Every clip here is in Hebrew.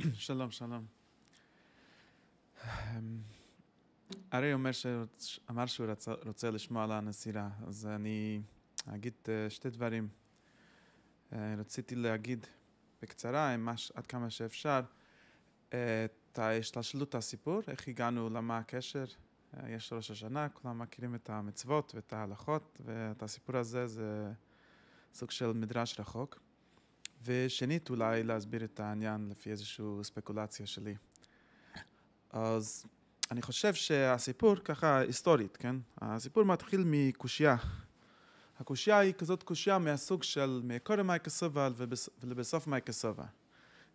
שלום, שלום. ארי אמ, אומר שאמר שהוא רצה, רוצה לשמוע על הנסירה, אז אני אגיד אה, שתי דברים. אה, רציתי להגיד בקצרה, ממש עד כמה שאפשר, אה, את השתלשלות הסיפור, איך הגענו, למה הקשר. יש ראש השנה, כולם מכירים את המצוות ואת ההלכות, ואת הסיפור הזה זה סוג של מדרש רחוק. ושנית, אולי להסביר את העניין לפי איזושהי ספקולציה שלי. אז אני חושב שהסיפור, ככה היסטורית, כן? הסיפור מתחיל מקושייה. הקושייה היא כזאת קושייה מהסוג של מקודם מייקה סובה ולבסוף מייקה סובה.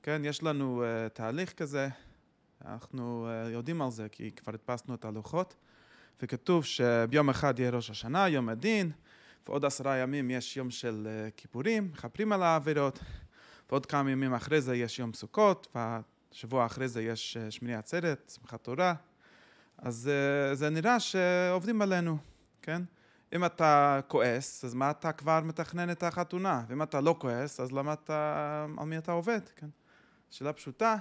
כן, יש לנו uh, תהליך כזה, אנחנו uh, יודעים על זה כי כבר הדפסנו את הלוחות, וכתוב שביום אחד יהיה ראש השנה, יום הדין, ועוד עשרה ימים יש יום של אה, כיפורים, מכפרים על העבירות, ועוד כמה ימים אחרי זה יש יום סוכות, ושבוע אחרי זה יש אה, שמיני עצרת, שמחת תורה. אז אה, זה נראה שעובדים עלינו, כן? אם אתה כועס, אז מה אתה כבר מתכנן את החתונה? ואם אתה לא כועס, אז למה אתה, על מי אתה עובד, כן? שאלה פשוטה,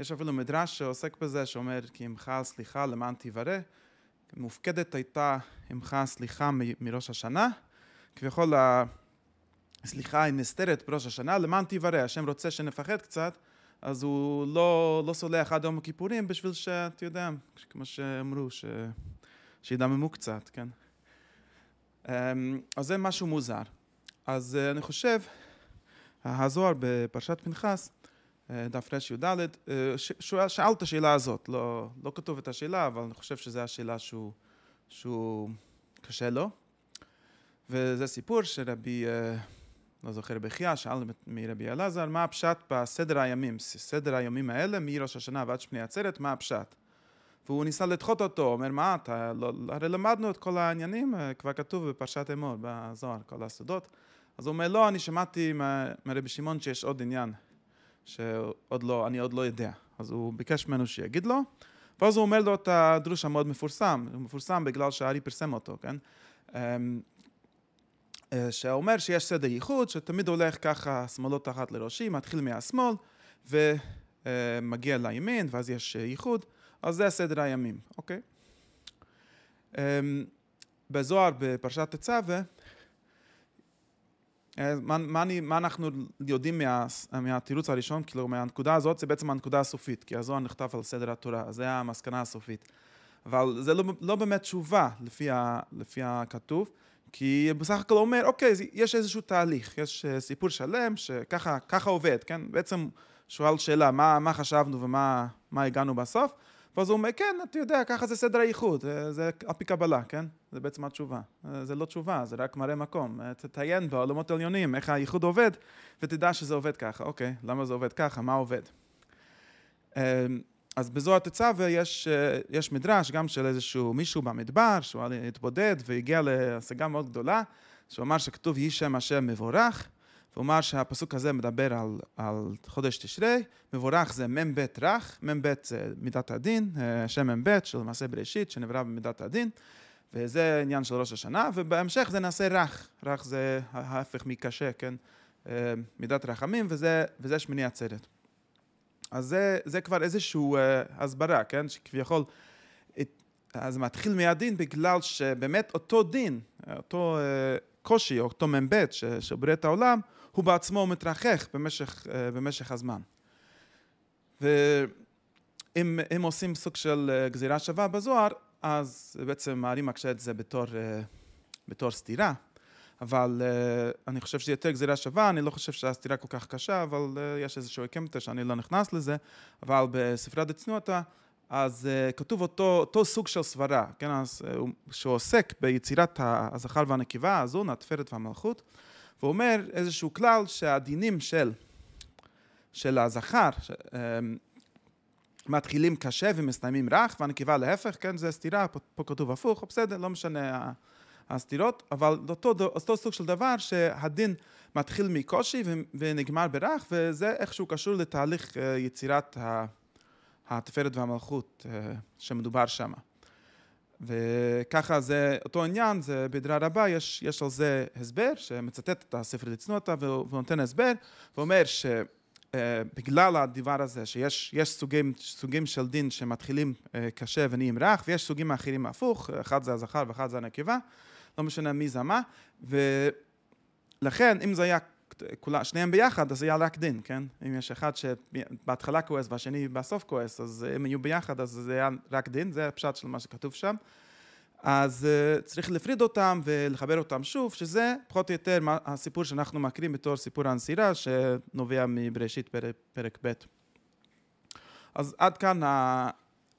יש אפילו מדרש שעוסק בזה, שאומר, כי עמך סליחה למען תיברא. מופקדת הייתה עמך סליחה מראש השנה, כביכול הסליחה היא נסתרת בראש השנה, למען תיברא, השם רוצה שנפחד קצת, אז הוא לא, לא סולח עד יום הכיפורים בשביל שאתה יודע, כמו שאמרו, ש... שידממו קצת, כן? אמ, אז זה משהו מוזר. אז אה, אני חושב, הזוהר בפרשת פנחס, אה, דף רי"ד, אה, שאל את השאלה הזאת, לא, לא כתוב את השאלה, אבל אני חושב שזו השאלה שהוא, שהוא קשה לו. וזה סיפור שרבי, אה, לא זוכר בחייה, שאל מרבי אלעזר, מה הפשט בסדר הימים, סדר הימים האלה, מראש השנה ועד שמיני עצרת, מה הפשט? והוא ניסה לדחות אותו, אומר, מה אתה, לא, הרי למדנו את כל העניינים, אה, כבר כתוב בפרשת אמור, בזוהר, כל הסודות. אז הוא אומר, לא, אני שמעתי מרבי שמעון שיש עוד עניין, שעוד לא, אני עוד לא יודע. אז הוא ביקש ממנו שיגיד לו, ואז הוא אומר לו את הדרוש המאוד מפורסם, הוא מפורסם בגלל שהארי פרסם אותו, כן? אמ, אה, שאומר שיש סדר ייחוד, שתמיד הולך ככה שמאלות אחת לראשי, מתחיל מהשמאל ומגיע אה, לימין, ואז יש אה, ייחוד, אז זה סדר הימים, אוקיי? אמ, בזוהר, בפרשת תצווה, מה, מה, אני, מה אנחנו יודעים מה, מהתירוץ הראשון, כאילו מהנקודה הזאת, זה בעצם הנקודה הסופית, כי הזוהר נכתב על סדר התורה, זה המסקנה הסופית. אבל זה לא, לא באמת תשובה לפי, ה, לפי הכתוב. כי בסך הכל אומר, אוקיי, יש איזשהו תהליך, יש אה, סיפור שלם שככה עובד, כן? בעצם שואל שאלה, מה, מה חשבנו ומה מה הגענו בסוף? ואז הוא אומר, כן, אתה יודע, ככה זה סדר האיחוד, אה, זה על פי קבלה, כן? זה בעצם התשובה. אה, זה לא תשובה, זה רק מראה מקום. תטיין בעולמות עליונים, איך האיחוד עובד, ותדע שזה עובד ככה. אוקיי, למה זה עובד ככה? מה עובד? אמ, אז בזו התוצאה, ויש אה, מדרש גם של איזשהו מישהו במדבר, שהוא התבודד והגיע להשגה מאוד גדולה, שהוא אמר שכתוב יהי שם השם מבורך, והוא אמר שהפסוק הזה מדבר על, על חודש תשרי, מבורך זה מ"ב רך, מ"ב זה מידת הדין, אה, שם מ"ב של מעשה בראשית שנברא במידת הדין, וזה עניין של ראש השנה, ובהמשך זה נעשה רך, רך זה ההפך מקשה, כן, אה, מידת רחמים, וזה, וזה שמיני עצרת. אז זה, זה כבר איזושהי uh, אה, הסברה, כן? שכביכול... את, אז מתחיל מהדין בגלל שבאמת אותו דין, אותו uh, קושי, אותו מ"ב שבורא את העולם, הוא בעצמו מתרחך במשך, uh, במשך הזמן. ואם עושים סוג של גזירה שווה בזוהר, אז בעצם מערים מקשה את זה בתור, בתור סתירה, אבל uh, אני חושב שהיא יותר גזירה שווה, אני לא חושב שהסתירה כל כך קשה, אבל uh, יש איזשהו הקמטה שאני לא נכנס לזה, אבל בספרי הצנועתה, אז uh, כתוב אותו, אותו סוג של סברה, כן, אז, uh, שעוסק ביצירת הזכר והנקבה, הזון, התפארת והמלכות, ואומר איזשהו כלל שהדינים של, של הזכר, ש, uh, מתחילים קשה ומסתיימים רך, והנקבה להפך, כן, זה סתירה, פה, פה כתוב הפוך, בסדר, לא משנה הסתירות, אבל אותו, אותו סוג של דבר שהדין מתחיל מקושי ונגמר ברך, וזה איכשהו קשור לתהליך אה, יצירת התפארת והמלכות אה, שמדובר שם. וככה זה אותו עניין, זה בדרה רבה, יש, יש על זה הסבר שמצטט את הספר לצנותה ונותן הסבר ואומר ש... אה, בגלל הדבר הזה שיש סוגים, סוגים של דין שמתחילים קשה ונהיים רך ויש סוגים אחרים הפוך, אחד זה הזכר ואחד זה הנקבה לא משנה מי זה מה, ולכן אם זה היה כולה, שניהם ביחד, אז זה היה רק דין, כן? אם יש אחד שבהתחלה כועס והשני בסוף כועס, אז אם היו ביחד, אז זה היה רק דין, זה הפשט של מה שכתוב שם. אז uh, צריך להפריד אותם ולחבר אותם שוב, שזה פחות או יותר מה, הסיפור שאנחנו מכירים בתור סיפור הנסירה, שנובע מבראשית פרק, פרק ב'. אז עד כאן, ה...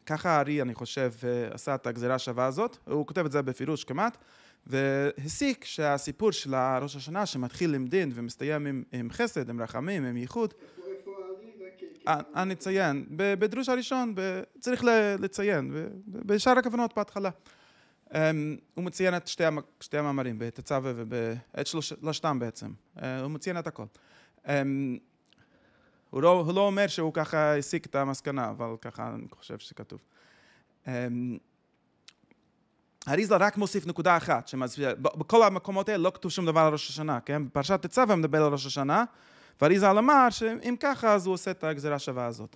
ככה הארי, אני חושב, אה, עשה את הגזירה השווה הזאת, הוא כותב את זה בפירוש כמעט. Uh, והסיק שהסיפור של הראש השנה שמתחיל עם דין ומסתיים עם, עם חסד, עם רחמים, עם ייחוד, אה, אני אציין, בדרוש הראשון צריך לציין, בשאר הכוונות בהתחלה. אמ, הוא מציין את שתי, שתי המאמרים, בתצווה ואת שלושתם בעצם, אה, הוא מציין את הכל. אמ, הוא לא, הוא לא אומר שהוא ככה הסיק את המסקנה, אבל ככה אני חושב שכתוב. אמ, אריזה רק מוסיף נקודה אחת, שמסביר, בכל המקומות האלה לא כתוב שום דבר על ראש השנה, כן? בפרשת תצווה מדבר על ראש השנה, ואריזה אמר שאם ככה אז הוא עושה את הגזירה השווה הזאת.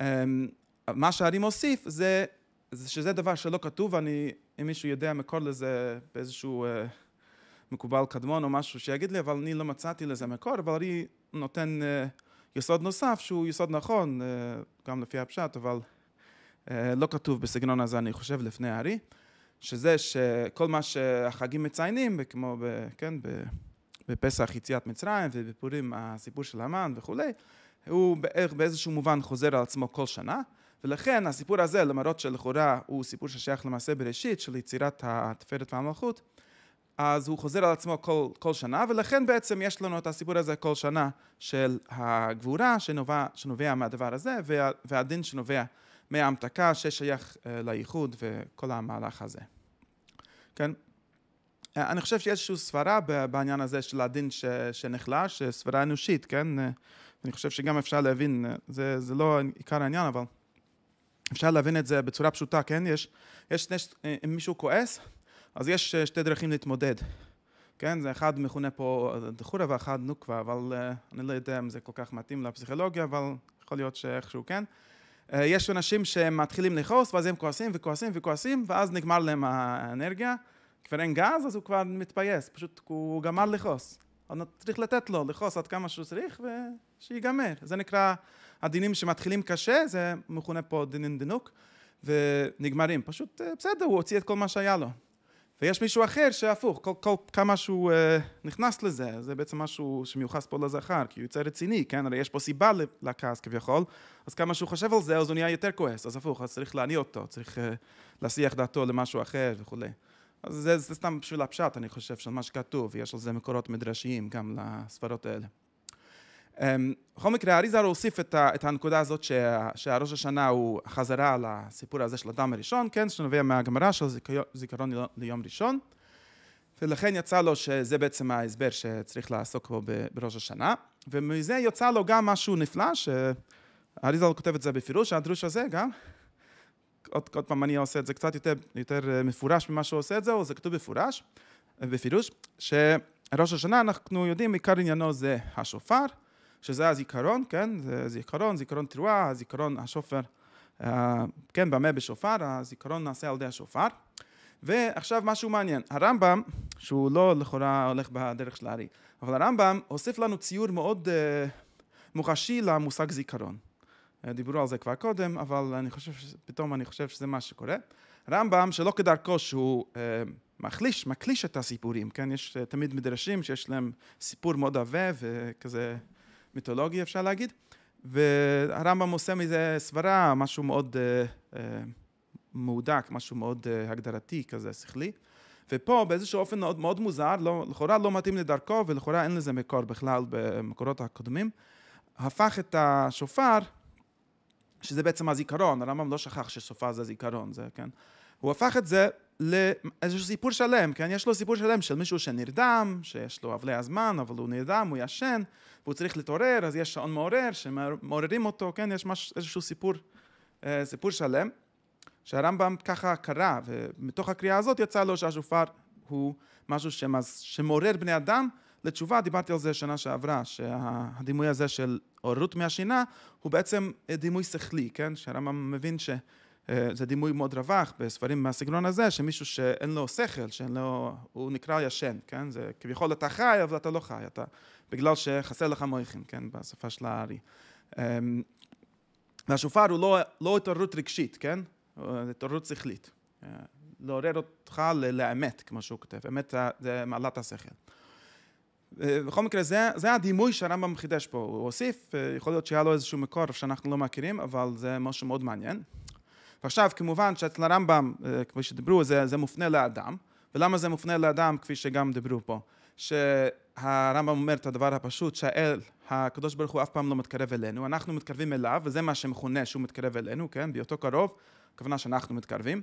אמ, מה שהארי מוסיף זה, זה שזה דבר שלא כתוב, אני, אם מישהו יודע מקור לזה באיזשהו אה, מקובל קדמון או משהו שיגיד לי, אבל אני לא מצאתי לזה מקור, אבל הארי נותן אה, יסוד נוסף שהוא יסוד נכון, אה, גם לפי הפשט, אבל אה, לא כתוב בסגנון הזה, אני חושב, לפני הארי. שזה שכל מה שהחגים מציינים, כמו ב... כן, ב... בפסח יציאת מצרים ובפורים הסיפור של המן וכולי, הוא בערך באיזשהו מובן חוזר על עצמו כל שנה, ולכן הסיפור הזה, למרות שלכאורה הוא סיפור ששייך למעשה בראשית של יצירת התפארת והמלכות, אז הוא חוזר על עצמו כל, כל שנה, ולכן בעצם יש לנו את הסיפור הזה כל שנה של הגבורה שנובע, שנובע מהדבר הזה, וה, והדין שנובע מההמתקה ששייך אה, לאיחוד וכל המהלך הזה. כן? אה, אני חושב שיש איזושהי סברה בעניין הזה של הדין ש, שנחלש, סברה אנושית, כן? אה, אני חושב שגם אפשר להבין, זה, זה לא עיקר העניין, אבל אפשר להבין את זה בצורה פשוטה, כן? יש, יש, יש אם מישהו כועס, אז יש שתי דרכים להתמודד. כן, זה אחד מכונה פה דחורה ואחד נוקבה, אבל אני לא יודע אם זה כל כך מתאים לפסיכולוגיה, אבל יכול להיות שאיכשהו כן. אה, יש אנשים שמתחילים לכעוס, ואז הם כועסים וכועסים וכועסים, ואז נגמר להם האנרגיה. כבר אין גז, אז הוא כבר מתפייס, פשוט הוא גמר לכעוס. אז צריך לתת לו לכעוס עד כמה שהוא צריך, ושיגמר. זה נקרא, הדינים שמתחילים קשה, זה מכונה פה דינין דינוק, ונגמרים. פשוט, אה, בסדר, הוא הוציא את כל מה שהיה לו. ויש מישהו אחר שהפוך, כל, כל כמה שהוא אה, נכנס לזה, זה בעצם משהו שמיוחס פה לזכר, כי הוא יוצא רציני, כן? הרי יש פה סיבה לכעס כביכול, אז כמה שהוא חושב על זה, אז הוא נהיה יותר כועס, אז הפוך, אז צריך להניע אותו, צריך אה, להסיח דעתו למשהו אחר וכולי. אז זה, זה סתם בשביל הפשט, אני חושב, של מה שכתוב, ויש על זה מקורות מדרשיים גם לספרות האלה. אמ, בכל מקרה, אריזר הוסיף את, ה, את הנקודה הזאת שה, שהראש השנה הוא חזרה לסיפור הזה של אדם הראשון, כן, שנובע מהגמרא של זיכרון ליום ראשון, ולכן יצא לו שזה בעצם ההסבר שצריך לעסוק בו בראש השנה, ומזה יצא לו גם משהו נפלא, שאריזר כותב את זה בפירוש, הדרוש הזה גם. עוד, עוד פעם אני עושה את זה קצת יותר, יותר אה, מפורש ממה שהוא עושה את זה, או זה כתוב מפורש, אה, בפירוש, ראש השנה אנחנו יודעים עיקר עניינו זה השופר, שזה הזיכרון, כן? זה זיכרון, זיכרון תרועה, הזיכרון השופר, uh, כן, במה בשופר, הזיכרון נעשה על ידי השופר. ועכשיו משהו מעניין, הרמב"ם, שהוא לא לכאורה הולך בדרך של הארי, אבל הרמב"ם הוסיף לנו ציור מאוד uh, מוחשי למושג זיכרון. Uh, דיברו על זה כבר קודם, אבל אני חושב, פתאום אני חושב שזה מה שקורה. רמב"ם, שלא כדרכו שהוא uh, מחליש, מקליש את הסיפורים, כן? יש uh, תמיד מדרשים שיש להם סיפור מאוד עבה וכזה Uh, מיתולוגי, אפשר להגיד. והרמב"ם עושה מזה סברה, משהו מאוד אה, אה, מהודק, משהו מאוד אה, הגדרתי כזה, שכלי. ופה באיזשהו אופן מאוד, מאוד מוזר, לא, לכאורה לא מתאים לדרכו ולכאורה אין לזה מקור בכלל במקורות הקודמים. הפך את השופר שזה בעצם הזיכרון, הרמב"ם לא שכח שסופה זה זיכרון, זה, כן? הוא הפך את זה לאיזשהו סיפור שלם, כן? יש לו סיפור שלם של מישהו שנרדם, שיש לו אבלי הזמן, אבל הוא נרדם, הוא ישן, והוא צריך להתעורר, אז יש שעון מעורר שמעוררים אותו, כן? יש מש, איזשהו סיפור, אה, סיפור שלם, שהרמב"ם ככה קרא, ומתוך הקריאה הזאת יצא לו שהשופר הוא משהו שמעורר בני אדם, לתשובה, דיברתי על זה שנה שעברה, שהדימוי הזה של עוררות מהשינה הוא בעצם דימוי שכלי, כן? שהרמב"ם מבין שזה אה, דימוי מאוד רווח בספרים מהסגנון הזה, שמישהו שאין לו שכל, שאין לו, הוא נקרא ישן, כן? זה כביכול אתה חי, אבל אתה לא חי, אתה, בגלל שחסר לך מויכין, כן? בשפה של הארי. אמ, והשופר הוא לא, לא התעוררות רגשית, כן? הוא התעוררות שכלית. אה, לעורר אותך לאמת, כמו שהוא כותב. אמת אה, זה מעלת השכל. בכל מקרה, זה, זה הדימוי שהרמב"ם חידש פה. הוא הוסיף, אה, יכול להיות שהיה לו איזשהו מקור שאנחנו לא מכירים, אבל זה משהו מאוד מעניין. ועכשיו, כמובן שאצל הרמב"ם, אה, כפי שדיברו, זה, זה מופנה לאדם. ולמה זה מופנה לאדם, כפי שגם דיברו פה? שהרמב"ם אומר את הדבר הפשוט, שהאל, הקדוש ברוך הוא אף פעם לא מתקרב אלינו, אנחנו מתקרבים אליו, וזה מה שמכונה שהוא מתקרב אלינו, כן? בהיותו קרוב, הכוונה שאנחנו מתקרבים.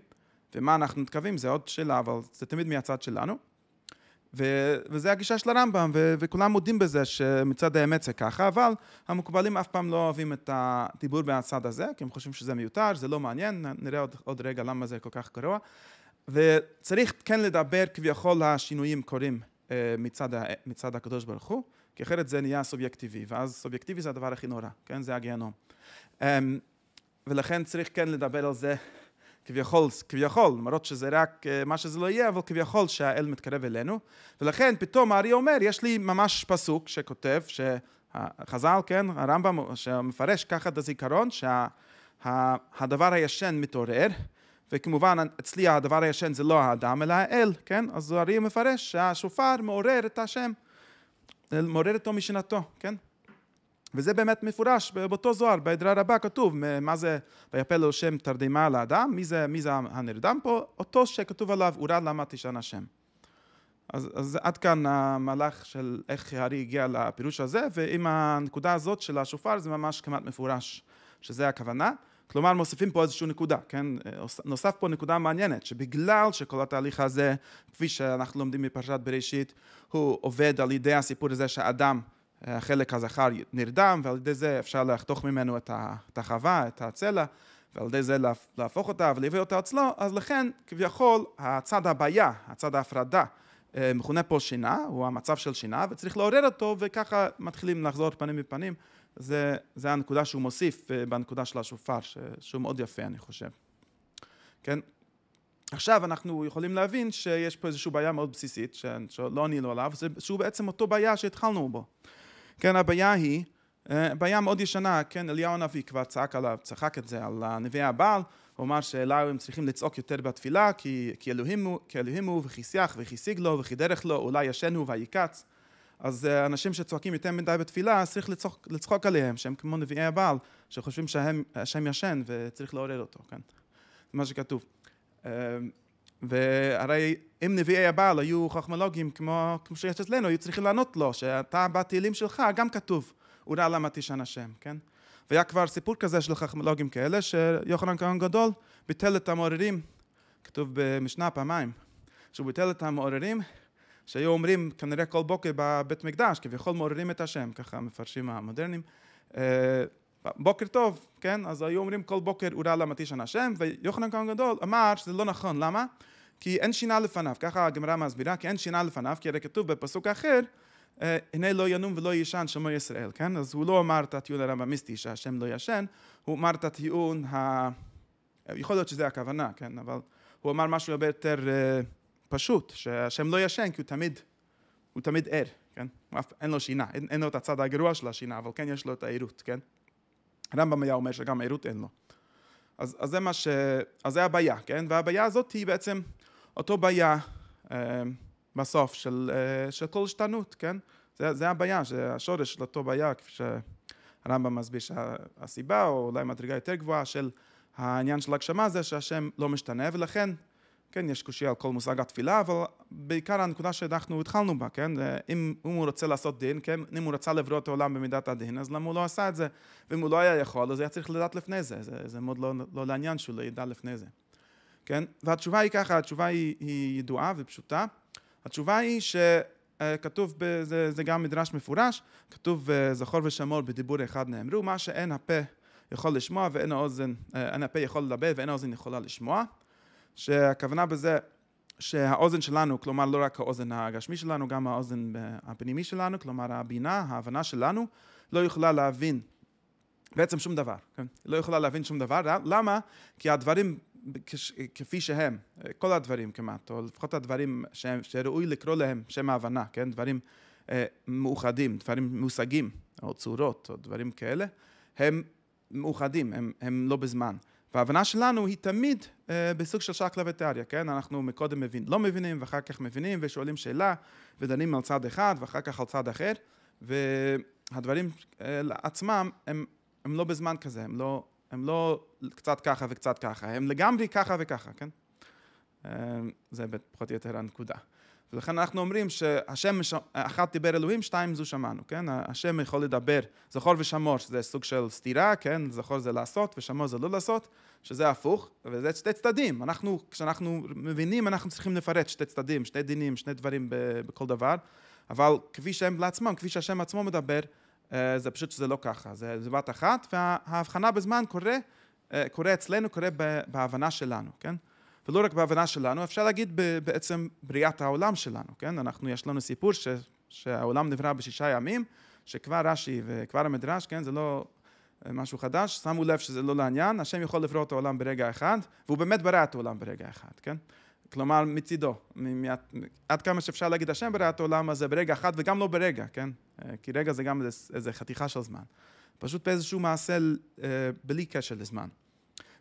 ומה אנחנו מתקרבים, זה עוד שאלה, אבל זה תמיד מהצד שלנו. ו- וזה הגישה של הרמב"ם, ו- וכולם מודים בזה שמצד האמת זה ככה, אבל המקובלים אף פעם לא אוהבים את הדיבור מהצד הזה, כי הם חושבים שזה מיותר, זה לא מעניין, נראה עוד, עוד רגע למה זה כל כך גרוע. וצריך כן לדבר כביכול השינויים קורים אה, מצד, ה- מצד הקדוש ברוך הוא, כי אחרת זה נהיה סובייקטיבי, ואז סובייקטיבי זה הדבר הכי נורא, כן? זה הגיהנום. אה, ולכן צריך כן לדבר על זה כביכול, כביכול, למרות שזה רק אה, מה שזה לא יהיה, אבל כביכול שהאל מתקרב אלינו. ולכן פתאום הארי אומר, יש לי ממש פסוק שכותב, שחז"ל, כן, הרמב"ם, שמפרש ככה את הזיכרון, שהדבר שה, הישן מתעורר, וכמובן אצלי הדבר הישן זה לא האדם אלא האל, כן? אז הארי מפרש שהשופר מעורר את השם, אה, מעורר אותו משנתו, כן? וזה באמת מפורש באותו זוהר, בעדרה רבה כתוב, מה זה ויפל לו שם תרדמה על האדם, מי זה, מי זה הנרדם פה? אותו שכתוב עליו, אורה למה תשען השם. אז, אז עד כאן המהלך של איך הארי הגיע לפירוש הזה, ועם הנקודה הזאת של השופר זה ממש כמעט מפורש, שזה הכוונה. כלומר, מוסיפים פה איזושהי נקודה, כן? נוסף פה נקודה מעניינת, שבגלל שכל התהליך הזה, כפי שאנחנו לומדים מפרשת בראשית, הוא עובד על ידי הסיפור הזה שהאדם החלק הזכר נרדם, ועל ידי זה אפשר לחתוך ממנו את החווה, את הצלע, ועל ידי זה להפוך אותה ולהביא אותה אצלו, אז לכן כביכול הצד הבעיה, הצד ההפרדה, אה, מכונה פה שינה, הוא המצב של שינה, וצריך לעורר אותו, וככה מתחילים לחזור פנים מפנים. זה, זה הנקודה שהוא מוסיף אה, בנקודה של השופר, שהוא מאוד יפה, אני חושב. כן? עכשיו אנחנו יכולים להבין שיש פה איזושהי בעיה מאוד בסיסית, שלא ענינו עליו, שהוא בעצם אותו בעיה שהתחלנו בו. כן, הבעיה היא, אה, בעיה מאוד ישנה, כן, אליהו הנביא כבר צעק עליו, צחק את זה, על נביאי הבעל, הוא אמר שאליהו הם צריכים לצעוק יותר בתפילה, כי, כי, אלוהים, כי אלוהים הוא, וכי שיח, וכי שיג לו, וכי דרך לו, אולי ישן הוא ויקץ. אז אה, אנשים שצועקים יותר מדי בתפילה, צריך לצחוק, לצחוק עליהם, שהם כמו נביאי הבעל, שחושבים שהם, אה, ישן וצריך לעורר אותו, כן? זה מה שכתוב. והרי אם נביאי הבעל היו חכמולוגים כמו, כמו שיש אצלנו, היו צריכים לענות לו, שאתה בתהילים שלך גם כתוב, אורה למה תשען השם, כן? והיה כבר סיפור כזה של חכמולוגים כאלה, שיוחנן כהן גדול ביטל את המעוררים, כתוב במשנה פעמיים, שהוא ביטל את המעוררים שהיו אומרים כנראה כל בוקר בבית מקדש, כביכול מעוררים את השם, ככה מפרשים המודרניים. אה, בוקר טוב, כן? אז היו אומרים כל בוקר אורה למה תשען השם, ויוחנן כהן גדול אמר שזה לא נכון, למה? כי אין שינה לפניו, ככה הגמרא מסבירה, כי אין שינה לפניו, כי הרי כתוב בפסוק אחר, אה, הנה לא ינום ולא יישן שמו ישראל, כן? אז הוא לא אמר את הטיעון הרמב"מיסטי שהשם לא ישן, הוא אמר את הטיעון ה... יכול להיות שזה הכוונה, כן? אבל הוא אמר משהו הרבה יותר אה, פשוט, שהשם לא ישן כי הוא תמיד, הוא תמיד ער, כן? אין לו שינה, אין, אין לו את הצד הגרוע של השינה, אבל כן יש לו את העירות, כן? הרמב"ם היה אומר שגם עירות אין לו. אז, אז זה מה ש... אז זה הבעיה, כן? והבעיה הזאת היא בעצם אותו בעיה אה, בסוף של, אה, של כל השתנות, כן? זה, זה הבעיה, שהשורש של אותו בעיה, כפי שהרמב"ם מסביר שהסיבה, או אולי מדרגה יותר גבוהה של העניין של הגשמה זה שהשם לא משתנה, ולכן כן, יש קושי על כל מושג התפילה, אבל בעיקר הנקודה שאנחנו התחלנו בה, כן? אם, אם הוא רוצה לעשות דין, כן? אם הוא רצה לברוא את העולם במידת הדין, אז למה הוא לא עשה את זה? ואם הוא לא היה יכול, אז היה צריך לדעת לפני זה. זה, זה מאוד לא, לא לעניין שהוא לא ידע לפני זה, כן? והתשובה היא ככה, התשובה היא, היא ידועה ופשוטה. התשובה היא שכתוב, אה, בזה, זה גם מדרש מפורש, כתוב אה, זכור ושמור בדיבור אחד נאמרו, מה שאין הפה יכול לשמוע ואין האוזן, אה, אין הפה יכול לדבר ואין האוזן יכולה לשמוע. שהכוונה בזה שהאוזן שלנו, כלומר לא רק האוזן הגשמי שלנו, גם האוזן הפנימי שלנו, כלומר הבינה, ההבנה שלנו, לא יכולה להבין בעצם שום דבר, כן? לא יכולה להבין שום דבר, למה? כי הדברים כפי שהם, כל הדברים כמעט, או לפחות הדברים שהם, שראוי לקרוא להם שם ההבנה, כן? דברים אה, מאוחדים, דברים מושגים, או צורות, או דברים כאלה, הם מאוחדים, הם, הם לא בזמן. וההבנה שלנו היא תמיד uh, בסוג של שקלא וטריא, כן? אנחנו מקודם מבין, לא מבינים, ואחר כך מבינים, ושואלים שאלה, ודנים על צד אחד, ואחר כך על צד אחר, והדברים uh, אה, עצמם הם, הם לא בזמן כזה, הם לא, הם לא קצת ככה וקצת ככה, הם לגמרי ככה וככה, כן? Uh, זה פחות או יותר הנקודה. ולכן אנחנו אומרים שהשם, אחת דיבר אלוהים, שתיים זו שמענו, כן? השם יכול לדבר, זכור ושמור, שזה סוג של סתירה, כן? זכור זה לעשות ושמור זה לא לעשות, שזה הפוך, וזה שתי צדדים. אנחנו, כשאנחנו מבינים, אנחנו צריכים לפרט שתי צדדים, שני דינים, שני דברים בכל דבר, אבל כפי שהם לעצמם, כפי שהשם עצמו מדבר, אה, זה פשוט שזה לא ככה, זה, זה בת אחת, וההבחנה בזמן קורה, אה, קורה אצלנו, קורה בהבנה שלנו, כן? ולא רק בהבנה שלנו, אפשר להגיד בעצם בריאת העולם שלנו, כן? אנחנו, יש לנו סיפור ש, שהעולם נברא בשישה ימים, שכבר רש"י וכבר המדרש, כן? זה לא אה, משהו חדש, שמו לב שזה לא לעניין, השם יכול לברוא את העולם ברגע אחד, והוא באמת ברא את העולם ברגע אחד, כן? כלומר, מצידו, מעט, עד כמה שאפשר להגיד השם ברא את העולם הזה ברגע אחד, וגם לא ברגע, כן? אה, כי רגע זה גם איזה, חתיכה של זמן. פשוט באיזשהו מעשה אה, בלי קשר לזמן.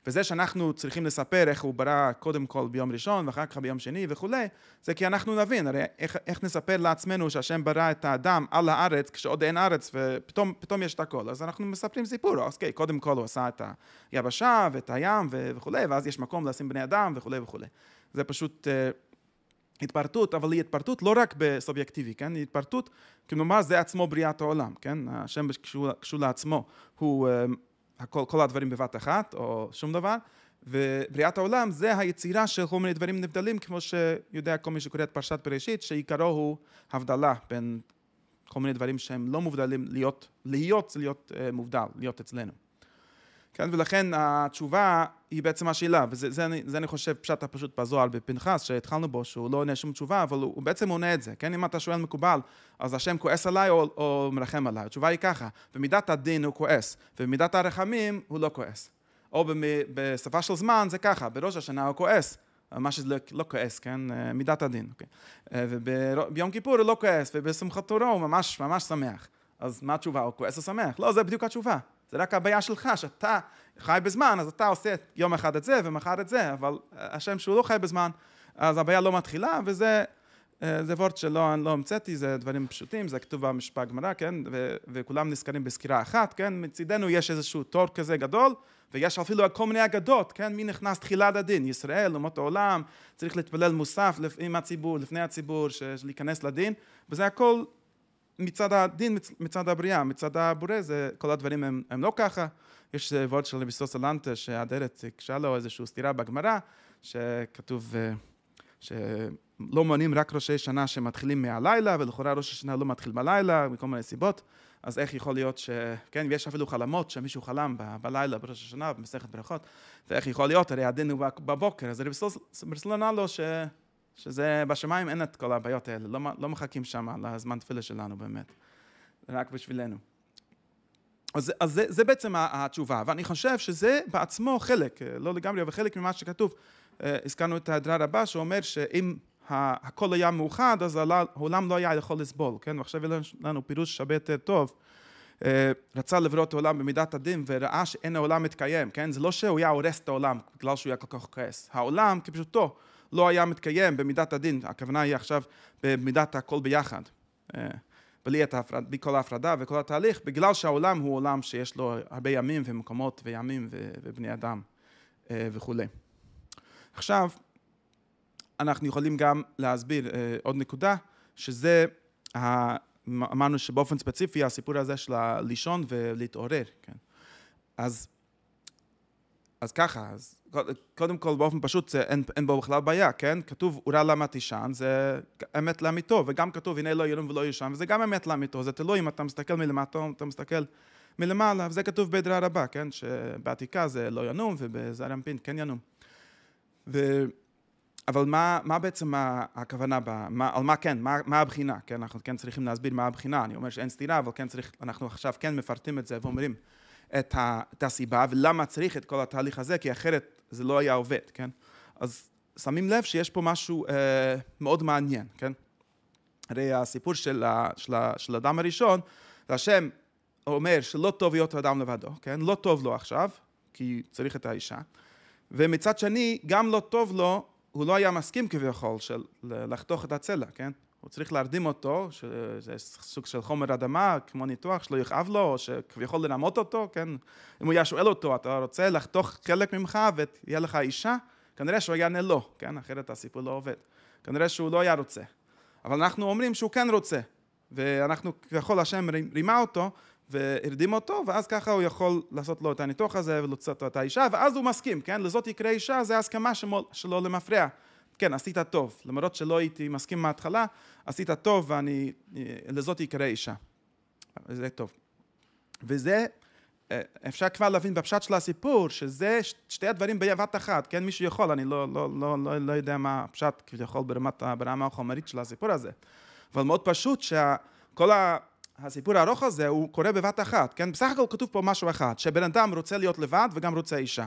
וזה שאנחנו צריכים לספר איך הוא ברא קודם כל ביום ראשון ואחר כך ביום שני וכולי, זה כי אנחנו נבין, הרי איך, איך נספר לעצמנו שהשם ברא את האדם על הארץ כשעוד אין ארץ ופתאום יש את הכל, אז אנחנו מספרים סיפור, אז כן, קודם כל הוא עשה את היבשה ואת הים וכולי, ואז יש מקום לשים בני אדם וכולי וכולי. זה פשוט אה, התפרטות, אבל היא התפרטות לא רק בסובייקטיבי, כן? היא התפרטות, כלומר זה עצמו בריאת העולם, כן? השם קשור לעצמו, הוא אה, הכל, כל הדברים בבת אחת, או שום דבר, ובריאת העולם זה היצירה של כל מיני דברים נבדלים, כמו שיודע כל מי שקורא את פרשת בראשית, שעיקרו הוא הבדלה בין כל מיני דברים שהם לא מובדלים, להיות, להיות זה להיות uh, מובדל, להיות אצלנו. כן, ולכן התשובה היא בעצם השאלה, וזה זה, זה אני חושב פשט הפשוט בזוהר בפנחס שהתחלנו בו, שהוא לא עונה שום תשובה, אבל הוא, הוא בעצם עונה את זה, כן? אם אתה שואל מקובל, אז השם כועס עליי או, או מרחם עליי? התשובה היא ככה, במידת הדין הוא כועס, ובמידת הרחמים הוא לא כועס. או במ, בשפה של זמן זה ככה, בראש השנה הוא כועס, מה שזה לא לא כועס, כן? אה, מידת הדין, אוקיי. אה, וביום כיפור הוא לא כועס, ובשמחת תורו הוא ממש ממש שמח. אז מה התשובה? הוא כועס או שמח? לא, זה בדיוק התשובה. זה רק הבעיה שלך, שאתה חי בזמן, אז אתה עושה יום אחד את זה ומחר את זה, אבל אה, השם שהוא לא חי בזמן, אז הבעיה לא מתחילה, וזה אה, זה וורד שלא לא המצאתי, זה דברים פשוטים, זה כתוב במשפט הגמרא, כן, ו, וכולם נזכרים בסקירה אחת, כן, מצידנו יש איזשהו תור כזה גדול, ויש אפילו כל מיני אגדות, כן, מי נכנס תחילה לדין, ישראל, אומות העולם, צריך להתפלל מוסף עם הציבור, לפני הציבור, להיכנס לדין, וזה הכל מצד הדין, מצ, מצד הבריאה, מצד הבורא, זה, כל הדברים הם, הם לא ככה. יש אה, וורד של רביסוס אלנטה, לנטה, שהאדרת הקשה לו איזושהי סתירה בגמרא, שכתוב אה, שלא מונים רק ראשי שנה שמתחילים מהלילה, ולכאורה ראש השנה לא מתחיל בלילה, מכל מיני סיבות. אז איך יכול להיות ש... כן, ויש אפילו חלמות שמישהו חלם ב- בלילה, בראש השנה, במסכת ברכות, ואיך יכול להיות? הרי הדין הוא בבוקר, אז רבי סוסה לא לו ש... שזה, בשמיים אין את כל הבעיות האלה, לא, לא מחכים שם לזמן תפילה שלנו באמת, רק בשבילנו. אז, אז זה, זה בעצם התשובה, ואני חושב שזה בעצמו חלק, אה, לא לגמרי, אבל חלק ממה שכתוב, אה, הזכרנו את ההדרה רבה שאומר שאם הכל היה מאוחד, אז העולם לא היה יכול לסבול, כן? ועכשיו יהיה לנו פירוש הרבה יותר טוב אה, רצה לברוא את העולם במידת הדין וראה שאין העולם מתקיים, כן? זה לא שהוא היה הורס את העולם בגלל שהוא היה כל כך כועס. העולם כפשוטו לא היה מתקיים במידת הדין, הכוונה היא עכשיו במידת הכל ביחד. אה, בלי, ההפרד, בלי כל ההפרדה וכל התהליך, בגלל שהעולם הוא עולם שיש לו הרבה ימים ומקומות וימים ובני אדם אה, וכולי. עכשיו, אנחנו יכולים גם להסביר עוד נקודה, שזה אמרנו שבאופן ספציפי הסיפור הזה של לישון ולהתעורר, כן? אז, אז ככה, אז קודם כל באופן פשוט זה, אין, אין בו בכלל בעיה, כן? כתוב אורה למה תישן, זה אמת לאמיתו, וגם כתוב הנה לא ירום ולא ישן, וזה גם אמת לאמיתו, זה תלוי אם אתה מסתכל מלמטה או אתה מסתכל מלמעלה, וזה כתוב בעדרה רבה, כן? שבעתיקה זה לא ינום ובזרם פין כן ינום. ו... אבל מה, מה בעצם הכוונה, ב, מה, על מה כן, מה, מה הבחינה, כן, אנחנו כן צריכים להסביר מה הבחינה, אני אומר שאין סתירה, אבל כן צריך, אנחנו עכשיו כן מפרטים את זה ואומרים את, ה, את הסיבה ולמה צריך את כל התהליך הזה, כי אחרת זה לא היה עובד, כן? אז שמים לב שיש פה משהו אה, מאוד מעניין, כן? הרי הסיפור של, ה, של, ה, של האדם הראשון, זה השם אומר שלא טוב להיות האדם לבדו, כן? לא טוב לו עכשיו, כי צריך את האישה, ומצד שני, גם לא טוב לו הוא לא היה מסכים כביכול של לחתוך את הצלע, כן? הוא צריך להרדים אותו, שזה סוג של חומר אדמה, כמו ניתוח, שלא יכאב לו, או שכביכול לרמות אותו, כן? אם הוא היה שואל אותו, אתה רוצה לחתוך חלק ממך ותהיה לך אישה? כנראה שהוא יענה לא, כן? אחרת הסיפור לא עובד. כנראה שהוא לא היה רוצה. אבל אנחנו אומרים שהוא כן רוצה, ואנחנו כביכול השם רימה אותו, והרדימה אותו, ואז ככה הוא יכול לעשות לו את הניתוח הזה ולוצאת לו את האישה, ואז הוא מסכים, כן? לזאת יקרה אישה, זה הסכמה שמול, שלו למפרע. כן, עשית טוב. למרות שלא הייתי מסכים מההתחלה, עשית טוב ואני... לזאת יקרה אישה. זה טוב. וזה, אה, אפשר כבר להבין בפשט של הסיפור, שזה שתי הדברים בבת אחת, כן? מישהו יכול, אני לא, לא, לא, לא, לא יודע מה הפשט כביכול ברמת, ברמה החומרית של הסיפור הזה. אבל מאוד פשוט שכל שה... הסיפור הארוך הזה הוא קורה בבת אחת, כן? בסך הכל כתוב פה משהו אחד, שבן אדם רוצה להיות לבד וגם רוצה אישה.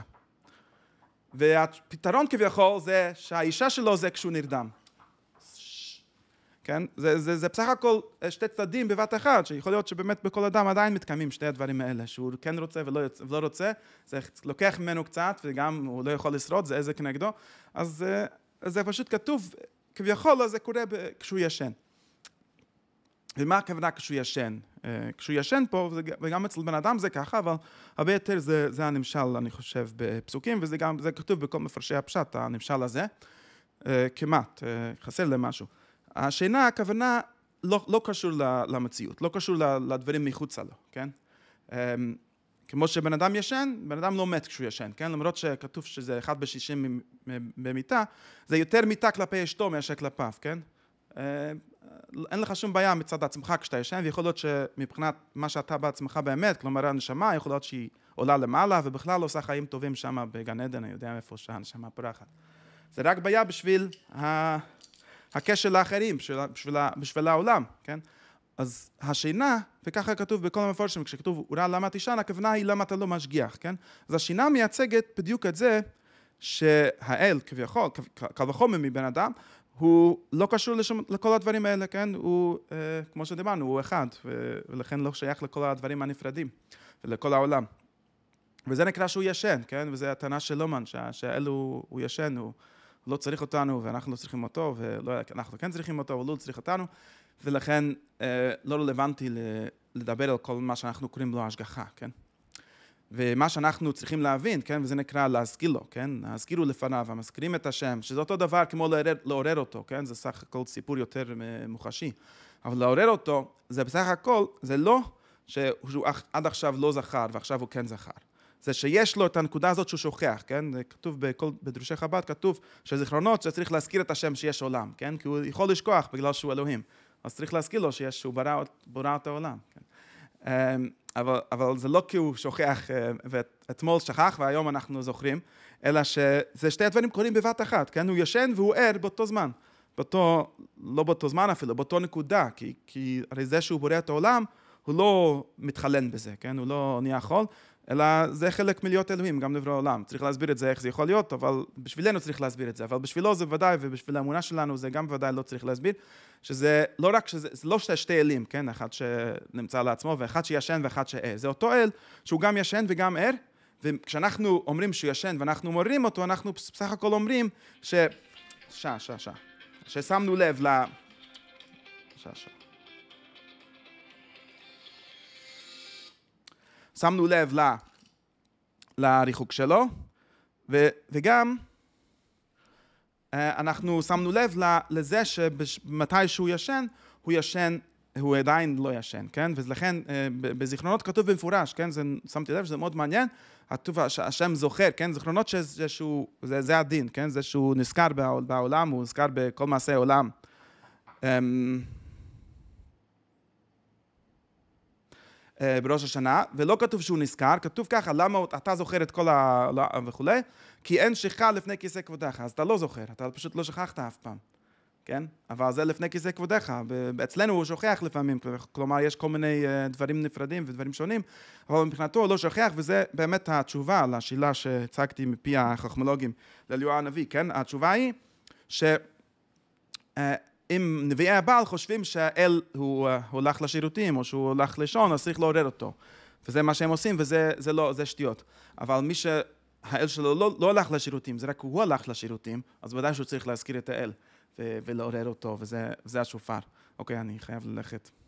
והפתרון כביכול זה שהאישה שלו זה כשהוא נרדם. כן? זה, זה, זה בסך הכל אה, שתי צדדים בבת אחת, שיכול להיות שבאמת בכל אדם עדיין מתקיימים שתי הדברים האלה, שהוא כן רוצה ולא, יוצא, ולא רוצה, זה לוקח ממנו קצת וגם הוא לא יכול לשרוד, זה עזק נגדו, אה, אז זה פשוט כתוב, כביכול זה קורה כשהוא ישן. ומה הכוונה כשהוא ישן? אה, כשהוא ישן פה, וגם אצל בן אדם זה ככה, אבל הרבה יותר זה, זה הנמשל, אני חושב, בפסוקים, וזה גם, זה כתוב בכל מפרשי הפשט, הנמשל הזה. אה, כמעט, אה, חסר להם משהו. השינה, הכוונה, לא, לא קשור למציאות, לא קשור לדברים מחוצה לו, כן? אמ, כמו שבן אדם ישן, בן אדם לא מת כשהוא ישן, כן? למרות שכתוב שזה אחד בשישים במיטה, זה יותר מיטה כלפי אשתו מאשר כלפיו, כן? אמ, אין לך שום בעיה מצד עצמך כשאתה ישן, ויכול להיות שמבחינת מה שאתה בעצמך באמת, כלומר הנשמה, יכול להיות שהיא עולה למעלה, ובכלל עושה חיים טובים שם בגן עדן, אני יודע איפה שהנשמה פורחת. זה רק בעיה בשביל ה... הקשר לאחרים, בשביל, בשביל, בשביל העולם, כן? אז השינה, וככה כתוב בכל המפורשים, כשכתוב אורה למה תישן, הכוונה היא למה אתה לא משגיח, כן? אז השינה מייצגת בדיוק את זה שהאל, כביכול, קל וחומר מבן אדם, הוא לא קשור לשום, לכל הדברים האלה, כן? הוא, אה, כמו שדיברנו, הוא אחד, ולכן לא שייך לכל הדברים הנפרדים, ולכל העולם. וזה נקרא שהוא ישן, כן? וזו הטענה של לומן, שהאל הוא, הוא ישן, הוא לא צריך אותנו, ואנחנו לא צריכים אותו, ואנחנו כן צריכים אותו, אבל הוא לא צריך אותנו, ולכן אה, לא רלוונטי לדבר על כל מה שאנחנו קוראים לו השגחה, כן? ומה שאנחנו צריכים להבין, כן, וזה נקרא להזכיר לו, כן, להשכילו לפניו, המזכירים את השם, שזה אותו דבר כמו לעורר, לעורר אותו, כן, זה סך הכל סיפור יותר אה, מוחשי, אבל לעורר אותו, זה בסך הכל, זה לא שהוא עד עכשיו לא זכר ועכשיו הוא כן זכר. זה שיש לו את הנקודה הזאת שהוא שוכח, כן? זה כתוב בכל, בדרושי חב"ד, כתוב שזיכרונות שצריך להזכיר את השם שיש עולם, כן? כי הוא יכול לשכוח בגלל שהוא אלוהים. אז צריך להזכיר לו שיש, שהוא ברא את העולם, כן? אמ, אבל, אבל זה לא כי הוא שוכח, אה, ואתמול שכח והיום אנחנו זוכרים, אלא שזה שתי הדברים קורים בבת אחת, כן? הוא ישן והוא ער באותו זמן. באותו, לא באותו זמן אפילו, באותו נקודה, כי, כי הרי זה שהוא בורא את העולם, הוא לא מתחלן בזה, כן? הוא לא נהיה חול, אלא זה חלק מלהיות אלוהים, גם לברוא עולם. צריך להסביר את זה, איך זה יכול להיות, אבל בשבילנו צריך להסביר את זה. אבל בשבילו זה ודאי, ובשביל האמונה שלנו זה גם ודאי לא צריך להסביר, שזה לא רק שזה, זה לא שתי אלים, כן? אחד שנמצא לעצמו, ואחד שישן ואחד שער. אה, זה אותו אל, שהוא גם ישן וגם ער, וכשאנחנו אומרים שהוא ישן ואנחנו מוררים אותו, אנחנו בסך הכל אומרים ש... שעה, שעה, שעה. ששמנו לב ל... שעה, שעה. שמנו לב ל, לריחוק שלו, ו, וגם אה, אנחנו שמנו לב לזה שמתי שהוא ישן, הוא ישן, הוא עדיין לא ישן, כן? ולכן אה, בזיכרונות כתוב במפורש, כן? זה, שמתי לב שזה מאוד מעניין, כתוב שהשם זוכר, כן? זיכרונות שזה שהוא, זה, זה הדין, כן? זה שהוא נזכר בעולם, הוא נזכר בכל מעשי עולם. אמ, אה, בראש השנה, ולא כתוב שהוא נזכר, כתוב ככה, למה אתה זוכר את כל ה... וכולי, כי אין שכחה לפני כיסא כבודך, אז אתה לא זוכר, אתה פשוט לא שכחת אף פעם, כן? אבל זה לפני כיסא כבודך, אצלנו הוא שוכח לפעמים, כלומר יש כל מיני אה, דברים נפרדים ודברים שונים, אבל מבחינתו הוא לא שוכח, וזה באמת התשובה לשאלה שהצגתי מפי החכמולוגים לאליהו הנביא, כן? התשובה היא ש... אה, אם נביאי הבעל חושבים שהאל הוא, אה, הולך לשירותים או שהוא הולך לישון, אז צריך לעורר אותו. וזה מה שהם עושים, וזה זה לא, זה שטויות. אבל מי שהאל שלו לא, לא הלך לשירותים, זה רק הוא הלך לשירותים, אז בוודאי שהוא צריך להזכיר את האל ולעורר אותו, וזה השופר. אוקיי, אני חייב ללכת.